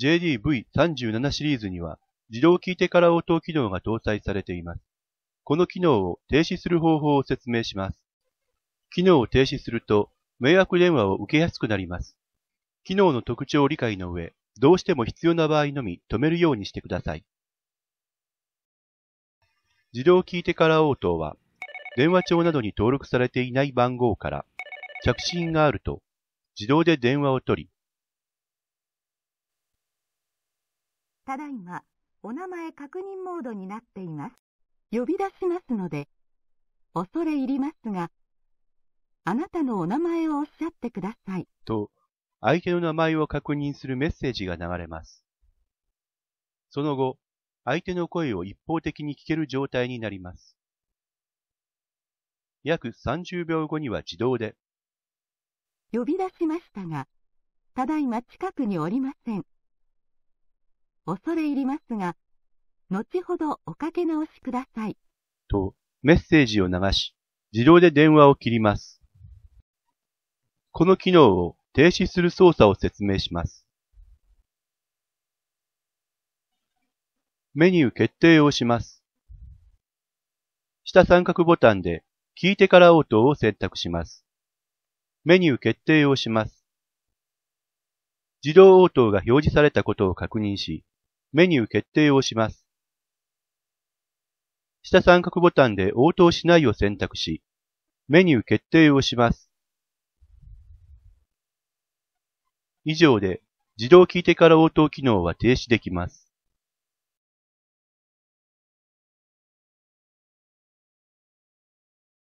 JDV37 シリーズには自動聞いてから応答機能が搭載されています。この機能を停止する方法を説明します。機能を停止すると迷惑電話を受けやすくなります。機能の特徴を理解の上、どうしても必要な場合のみ止めるようにしてください。自動聞いてから応答は、電話帳などに登録されていない番号から着信があると自動で電話を取り、ただいま、お名前確認モードになっています。呼び出しますので、恐れ入りますが、あなたのお名前をおっしゃってください。と、相手の名前を確認するメッセージが流れます。その後、相手の声を一方的に聞ける状態になります。約30秒後には自動で。呼び出しましたが、ただいま近くにおりません。恐れ入りますが、後ほどおかけ直しください。と、メッセージを流し、自動で電話を切ります。この機能を停止する操作を説明します。メニュー決定をします。下三角ボタンで、聞いてから応答を選択します。メニュー決定をします。自動応答が表示されたことを確認し、メニュー決定をします。下三角ボタンで応答しないを選択し、メニュー決定をします。以上で自動聞いてから応答機能は停止できます。